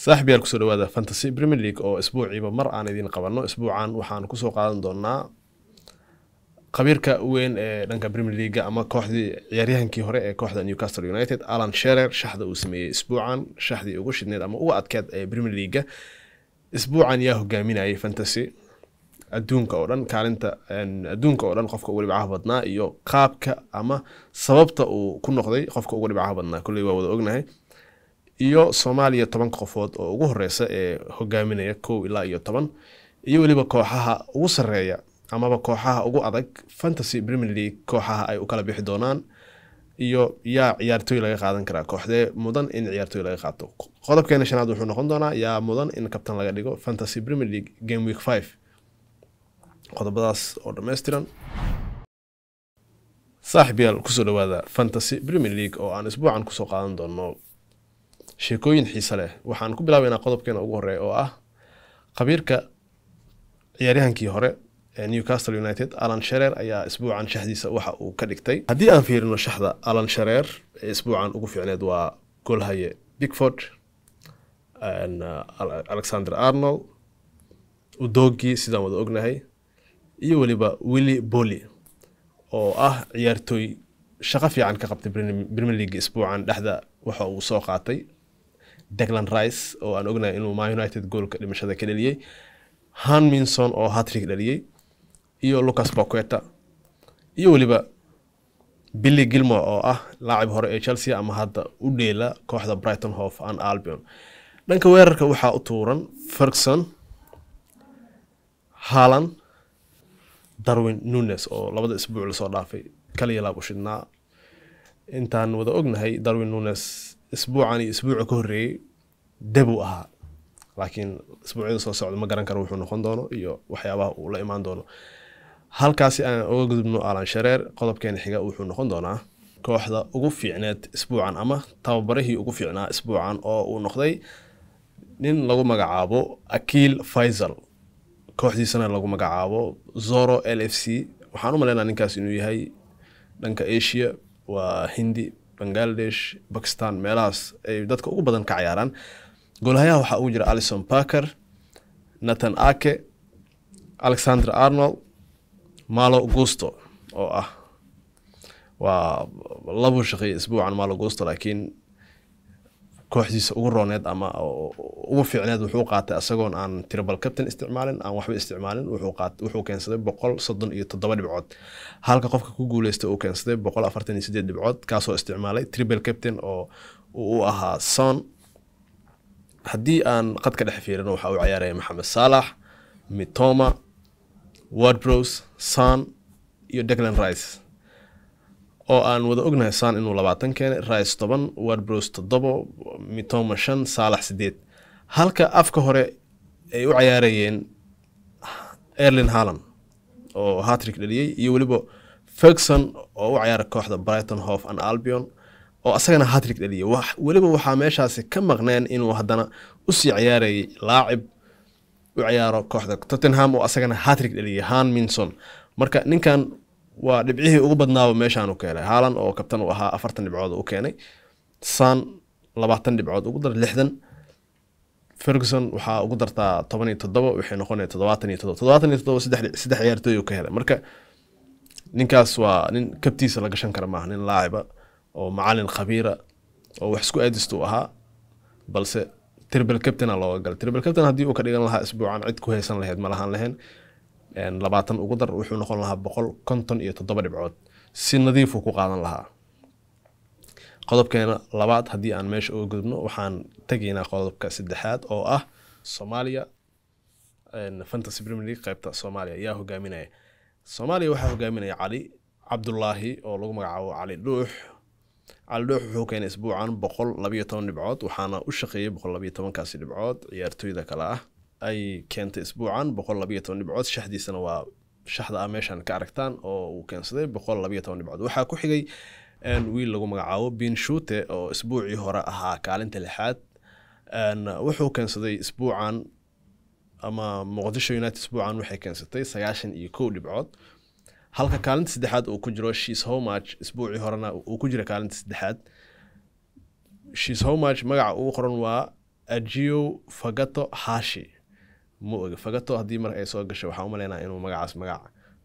saaxib kusoo dhawaada fantasy premier league oo isbuuciiba mar aan idiin qabanno isbuucan waxaan kusoo qaadan doonaa khabiirka weyn ee dhanka premier leaga ama kooxdii ciyaaryahankii hore ee kooxda newcastle united alan sherer shaxda uu sameeyey isbuucan shaxdii ugu shidneed ama uga adkeed ee premier leaga isbuucan yaa hogaaminayay fantasy adduunka oo dhan kaalinta adduunka oo dhan qofka ugu dhibcaha badnaa iyo qaabka ama sababta uu ku noqday qofka ugu dhibcaha badnaa kulley waa wada ognahay iyo soomaaliya toban qofood oo ugu horeysa ee hogaaminaya kow ilaa iyo toban iyo weliba kooxaha ugu sareeya amaba kooxaha ugu adag fantasy premier league kooxaha ay u kala bixi doonaan iyo yaa ciyaartooy laga qaadan karaa kooxdee mudan in ciyaartooy laga qaato qodobkeena shanaad wuxuu noqon doonaa yaa mudan in kabtan laga dhigo fantasy premier league game week five qodobadaas oo dhammaystiran saaxiib kusoo dhawaada fantasy premier league oo aan isbuucan kusoo qaadan doono sheekooyin xiise leh waxaan ku bilaabaynaa qodobkeena ugu horeeya oo ah khabiirka ciyaaryahankii hore ee newcastle united alan shareer ayaa isbuucan shaxdiisa waxa uu ka dhigtay haddii aan fiirino shaxda alan shareer ee isbuucan ugu fiicneed waa goolhaye bigford uh, alexander arnold udooggii sidaan wada ognahay iyo weliba willi bolly oo ah ciyaartooy shaqo fiican ka qabtay premier league isbuucan dhexda waxa uu soo qaatay deglan rice oo aan ognahay inuu ma united goolka dhimashada ka dhaliyey hanminson oo hatrig dhaliyey iyo lucas boqueta iyo weliba billy gilmore oo ah laacib hore ee chelsea ama hadda u dheela kooxda brighton hof an albion dhanka weerarka waxaa u tuuran ferguson haalan darwin nunes oo labada isbuuc lasoo dhaafay kaliya laab u shidnaa intaan wada ognahay darwin nunes isbuucan iyo isbuuca ka horeeyey dabuu ahaa laakiin isbuucyada soo socda ma garan karo wuxuu noqon doono iyo waxyaabaha uu la imaan doono halkaasi aan uga gudubno aalan shareer qodobkeena xiga wuxuu noqon doonaa kooxda ugu fiicneed isbuucan ama tababarihii ugu fiicnaa isbuucan oo uu noqday nin lagu magacaabo akiil faisal kooxdiisana lagu magacaabo zoro l f c waxaan u maleynaa ninkaas inuu yahay dhanka asia waa hindi bangladesh bakistan meelahaas ay dadka ugu badan ka cayaaraan goolahayaha waxaa ugu jira alison parker nathan ake alexander arnold malo gusto oo ah waa labo shaqeey isbuucan malo gusto laakiin kooxdiisa ugu rooneed ama ugu fiicneed wuxuu qaatay asagoon aan tirabal captain isticmaalin aan waxba isticmaalin wuxuu keensaday boqol soddon iyo toddoba dhibcood halka qofka ku guuleystay uu keensaday boqol afartan iyo sideed dhibcood kaasoo isticmaalay tribal captain oo u ahaa son haddii aan qadka dhex fiirino waxa uu cayaaraya maxamed saalax mitoma wardbros son iyo declan rice oo aan wada ognahay saan inuu labaatan keenay rice toban warbros todobo mitoma shan saalax sideed halka afka hore ay u cayaarayeen erlin hallan oo hatrik dhaliyey iyo weliba fergson oo u cayaara kooxda brighton hof an albion oo asagana hatrik dhaliyey weliba waxaa meeshaasi ka maqneen inuu haddana usii cayaarayay laacib u ciyaaro kooxda tottenham oo asagana hatrik dhaliyey han minson marka ninkan waa dhibcihii ugu badnaaba meeshaan u keenay haalan oo kabtan u ahaa afartan dhibcood u keenay san labaatan dhibcood ugu dar lixdan ferguson waxaa ugu dartaa toban iyo toddoba waxay noqonaya toddobaatan iyo toddoba toddobaatan iyo toddoba saddex ciyaartooy ka helay marka ninkaas waa nin kabtiisa la gashan kara maaha nin laaciba oo macalin khabiira oo wax isku aadist u ahaa balse tribal captaina looga galay tribal captain haddii uu ka dhigan lahaa isbuucan cid ku haysan laheyd ma lahaan lahayn labaatan ugu dar wuxuu noqon lahaa boqol konton iyo toddoba dhibcood si nadiifu ku qaadan lahaa qodobkeena labaad haddii aan meesha uga gudubno waxaan tegaynaa qodobka saddexaad oo ah soomaaliya fantasy premier league qaybta soomaaliya yaa hogaaminaya soomaaliya waxaa hogaaminaya cali cabdulaahi oo lagu magacaabo cali dhuux cali dhuux wuxuu keenay isbuucan boqol labayo toban dhibcood waxaana u shaqeeyay boqol labayo tobankaasi dhibcood ciyaartooyda kale ah ay keentay isbuucan boqol labayo toban dhibcood shaxdiisana waa shaxda ah meeshaan ka aragtaan oo uu keensaday boqol labayo toban dhibcood waxaa ku xigay wiil lagu magacaabo bin shute oo isbuucii hore ahaa kaalinta lixaad wuxuu keensaday isbuucan ama muqdisho united isbuucan waxay keensatay sagaashan iyo kow dhibcood halka kaalinta saddexaad uu ku jiro shiis homach isbuucii horena uu ku jira kaalinta saddexaad shiis homach magaca ugu qoran waa ajio fagato hashi ma oga fagato haddii mar ay soo gasha waxaan umaleynaa inuu magacaas magac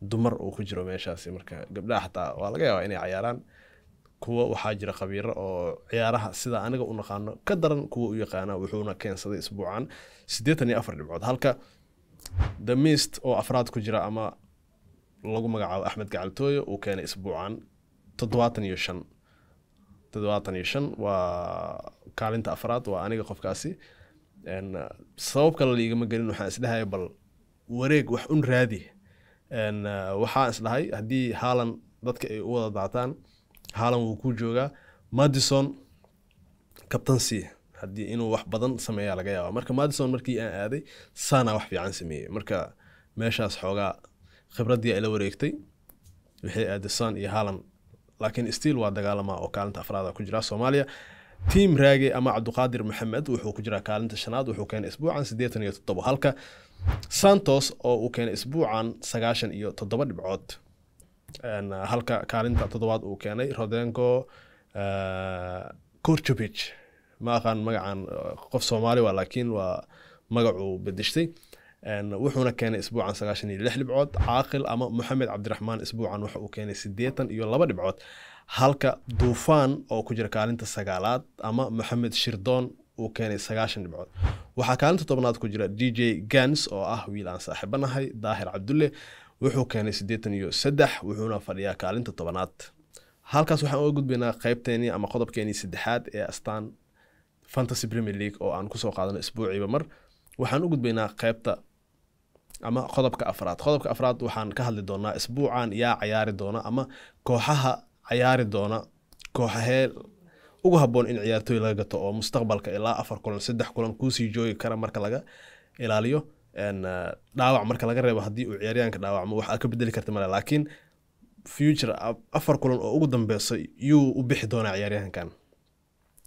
dumar uu ku jiro meeshaasi marka gabdhaha xataa waa laga yaabaa inay cayaaraan kuwa waxaa jira khabiiro oo ciyaaraha sida aniga u naqaano ka daran kuwa u yaqaana wuxuuna keensaday isbuucan siddeetan iyo afar dhibcood halka the mist oo afraad ku jira ama lagu magacaabo axmed gacaltooyo uu keenay isbuucan toddobaatan iyo shan toddobaatan iyo shan waa kaalinta afraad waa aniga qofkaasi Eh, sabab kale liigama gelin waxaan isdhahay bal wareeg wax un raadi eh, waxaan isdhahay haddii haalan dadka ay u wada daataan haalan wuu ku joogaa madison cabtancy haddii inuu wax badan sameeya laga yaaba marka madison markii aan aaday saanaa wax fiican sameeyey marka meeshaas xoogaa khibradii ay la wareegtay waxay aaday san iyo haalan laakiin stiil waa dagaalamaa oo kaalinta afraada ku jira soomaaliya tiim raage ama cabduqaadir maxamed wuxuu ku jiraa kaalinta shanaad wuxuu keenay isbuucan siddeetan iyo toddoba halka santos oo uu keenay isbuucan sagaashan iyo toddoba dhibcood halka kaalinta toddobaad uu keenay rodengo corcovich eh, ma aqaan magacaan qof soomaali waa laakiin waa magacuu bedeshtay wuxuuna keenay isbuucan sagaashan iyo lix dhibcood caaqil ama moxamed cabdiraxmaan isbuucan waxa uu keenay siddeetan iyo laba dhibcood halka duufaan oo ku jira kaalinta sagaalaad ama moxamed shirdoon uu keenay sagaashan dhibcood waxaa kaalinta tobnaad ku jira d j gans oo ah wiil aan saaxiibanahay daahir cabdulle wuxuu keenay siddeetan iyo saddex wuxuuna fadhiyaa kaalinta tobanaad halkaas waxaan uga gudbaynaa qeybteenii ama qodobkeenii saddexaad ee astaan fantasy premier league oo aan kusoo qaadano isbuuciiba mar waxaan u gudbaynaa qeybta ama qodobka afraad qodobka afraad waxaan ka hadli doonaa isbuucan yaa cayaari doona ama kooxaha cayaari doona kooxahee ugu haboon in ciyaartooy laga gato oo mustaqbalka ilaa afar kulan saddex kulan kuusii joogi kara marka laga ilaaliyo ah, dhaawac marka laga reebo haddii uu ciyaaryaanka dhaawacmo waxaa ka bedeli karta male laakiin future ah, afar kulan oo ugu dambeyso yuu u bixi doonaa ciyaaryahankan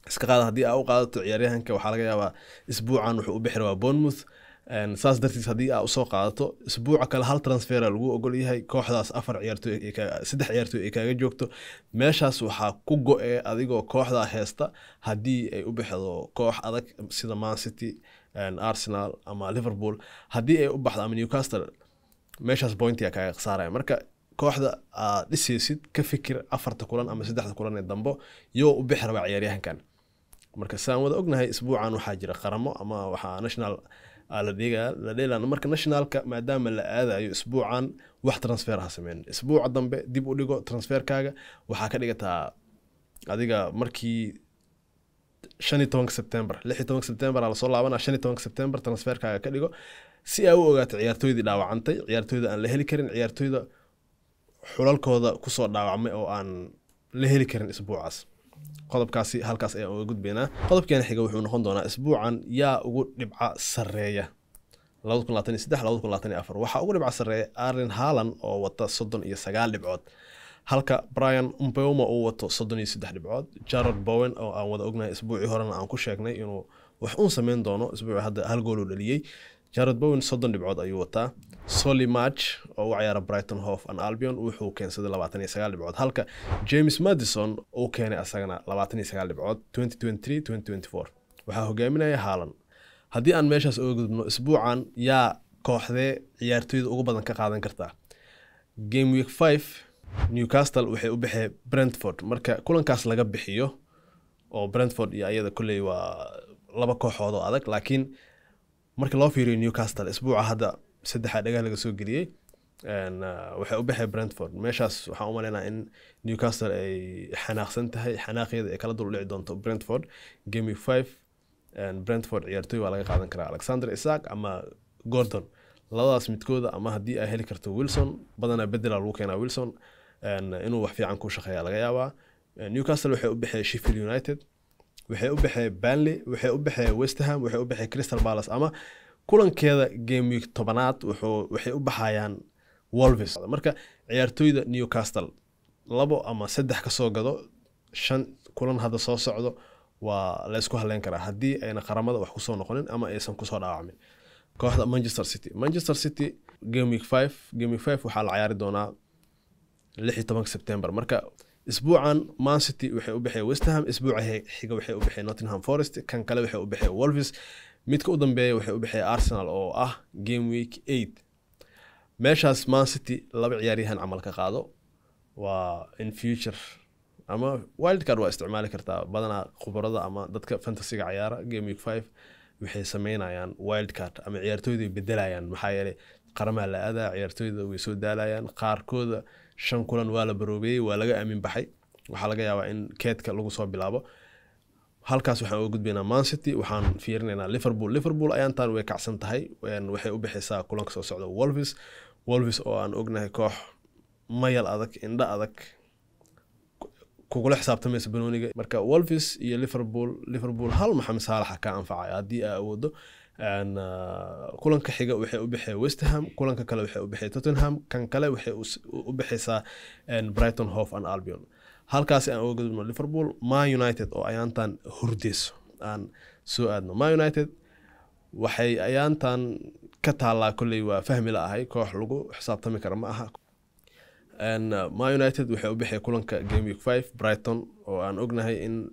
iska qaada haddii aa u qaadato ciyaaryahanka waxaa laga yaabaa isbuucan wuxuu u bixi rabaa bournemouth saas dartiis haddii aa usoo qaadato isbuuca kale hal transfera lagu ogolyahay kooxdaas afar ciyaartooysaddex ciyaartooy ay kaaga joogto meeshaas waxaa ku go-ee adigoo kooxdaa heesta haddii ay u baxdo koox adag sida mancity arsenal ama liverpool haddii ay u baxdo ama newcastle meeshaas pointiga kaaga khasaaraya marka kooxda aa dhisaysid ka fikir afarta kulan ama saddexda kulan ee dambo yoo u bixi rabaa ciyaaryahankan marka saan wada ognahay isbuucan waxaa jira qaramo ama waxaa national la la dheelan marka nationalka maadaama la aadayo isbuucan wax transfer ha sameyn isbuuca dambe dib u dhigo transferkaaga waxaa ka dhigataa adiga markii shan iyo tobanka sebtembar lix iyo tobanka sebtembar lasoo laabanaa shan iyo tobanka sebtembar transferkaaga ka dhigo si aa u ogaato ciyaartooydii dhaawacantay ciyaartooyda aan la heli karin ciyaartooyda xulalkooda kusoo dhaawacmay oo aan la heli karin isbuucaas qodobkaasi halkaas ayaan uga gudbeynaa qodobkeena xiga wuxuu noqon doonaa isbuucan yaa ugu dhibca sareeya waxaa ugu dhibca sareeya arlen haalan oo wata soddon iyo sagaal dhibcood halka brian umboma uu wato soddon iyo saddex dhibcood jarod bowen oo aan wada ognahay isbuucii horena aan ku sheegnay inuu wax uun sameyn doono isbuuci hadda hal gooluu dhaliyey jarod bowen soddon dhibcood ayuu wataa soli march oo u ciyaara brighton hof an albion wuxuu keensaday labaatan iyo sagaal dhibcood halka james madison uu keenay asagana labaatan iyo sagaal dhibcood waxaa hogaaminaya haalan haddii aan meeshaas oga gudubno isbuucan yaa kooxdee ciyaartooyda ugu badan ka qaadan kartaa game week five newcastle waxay u baxee brentford marka kulankaas laga bixiyo oo brentford iyo ayada kolley waa laba kooxood oo adag laakiin marka loo fiiriyo newcastle isbuuca hadda saddexaa dhagaa laga soo geliyey uh, waxay u baxay brentford meeshaas waxaan u maleynaa in newcastle ay xanaaqsan tahay xanaaqeeda ay kala duldhici doonto brentford gami five brentford ciyaartooy waa laga qaadan karaa alexander isaac ama gordon labadaas midkooda ama haddii ay heli karto wilson badanaa bedela lagu keenaa wilson uh, inuu wax fiican ku shaqeeya laga yaabaa newcastle waxay u baxee sheffield united waxay u baxee banley waxay u baxee westham waxay u baxee crystal palace ama kulankeeda gamewik tobanaad waxay u baxayaan wolves marka ciyaartooyda newcastle labo ama saddex kasoo gado shan kulan hadda soo socdo waa laysku haleyn karaa haddii ayna qaramada wax kusoo noqonin ama aysan kusoo dhaawacmin kooxda manchester city manchester city gamewik five gamewik five waxaa la cayaari doonaa lix iyo tobanka sebtember marka isbuucan man city waxay u baxeen westham isbuuca xiga waxay u baxeen nottingham forest kan kale waxay u baxeen wolves midka u dambeeya waxay u baxeen arsenal oo ah game week eight meeshaas man city laba ciyaaryahan camal ka qaado waa in future ama wild card waa isticmaali kartaa badanaa khubarada ama dadka fantasyga cayaara game week five waxay sameynayaan wild card ama ciyaartooyda bedelayaan maxaa yeelay qaramaa la aadaa ciyaartooyda way soo daalayaan qaarkooda shan kulan waa la baroobeeyey waa laga aamin baxay waxaa laga yaabaa in keedka lagu soo bilaabo halkaas waxaan uga gudbaynaa mancity waxaan fiirinaynaa liverpool liverpool ayaantan way kacsan tahay waxay u bixisaa kulanka soo socda wolvis wolvis oo aan ognahay koox mayal adag indha adag kugula xisaabtamaysa banooniga marka wolvis iyo liverpool liverpool hal maxamed saalaxa ka anfacay haddii aa awoodo Uh, kulanka xiga waxay u baxee westham kulanka kale waxay u baxee tottenham kan kale waxay u baxaysaa brighton hof and albion halkaasi aan uga gudubno liverpool ma united oo ayaantan hordeyso aan soo aadno ma united waxay ayaantan ka taallaa kolley waa fahmi la ahay koox lagu xisaabtami kara ma aha uh, ma united waxay u baxay kulanka game week five brighton oo aan ognahay in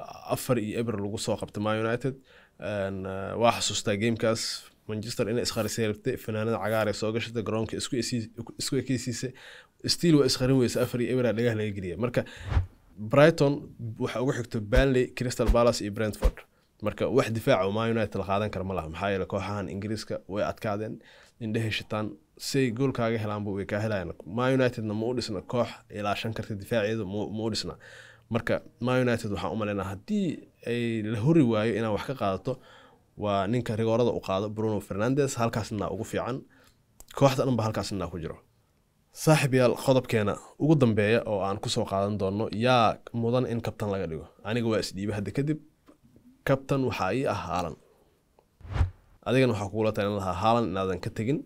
uh, afar iyo ebril lagu soo qabta ma united Eh, waa xasuustaa gamekaas manchester inay iskharisay rabtay fanaanada cagaar ee soo gashatay garoonka isku ekeysiisa stiil waa iskharin weysa afar iyo ebera dhagaha laga geliya marka brighton waxa ugu xigto banley crystal palace iyo brentford marka wax difaaca ma united la qaadan kara ma maxaa yeele kooxahan ingiriiska way adkaadeen indhehay shitaan say gool kaaga helaanba way kaa helayaan ma unitedna ma u dhisna koox ilaashan karta difaaceedu ma u dhisna marka ma united waxaan u malaynaa haddii ay la hori waayo inaan wax ka qaadato waa ninka rigoorada u qaado bruno fernandes halkaasna ugu fiican kooxda dhanba halkaasna ku jiro saaxib qodobkeena ugu dambeeya oo aan kusoo qaadan doono yaa mudan in kabtan laga dhigo aniga waa isdhiibe hadda kadib kabtan waxaa ii ah haalan adigana waxaa kugula talin lahaa haalan inaadan ka tegin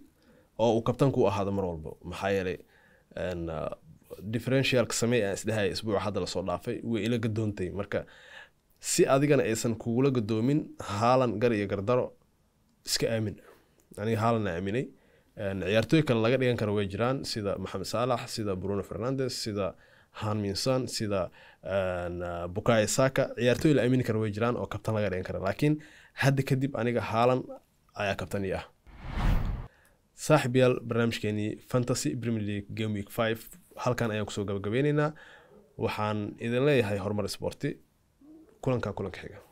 oo uu kabtanku ahaado mar walba maxaa yeelay differentialka samey aan isdhahaya isbuuc hadda lasoo dhaafay way ila gadoontay marka si adigana aysan kugula gadoomin haalan gar iyo gardaro iska aamin aniga haalan aaminay ciyaartooy kale laga dhigan kara way jiraan sida maxamed saalax sida bruno fernandes sida hanminson sida bukayo saka ciyaartooy la aamini kara way jiraan oo kabtan laga dhigan kara laakiin hadda kadib aniga haalan ayaa kabtaniyo ah saaxiibyaal barnaamijkeenii fantasy premier league game week five halkan ayaan kusoo gabagabeyneynaa waxaan idin leeyahay horumar sporti kulanka kulanka xiga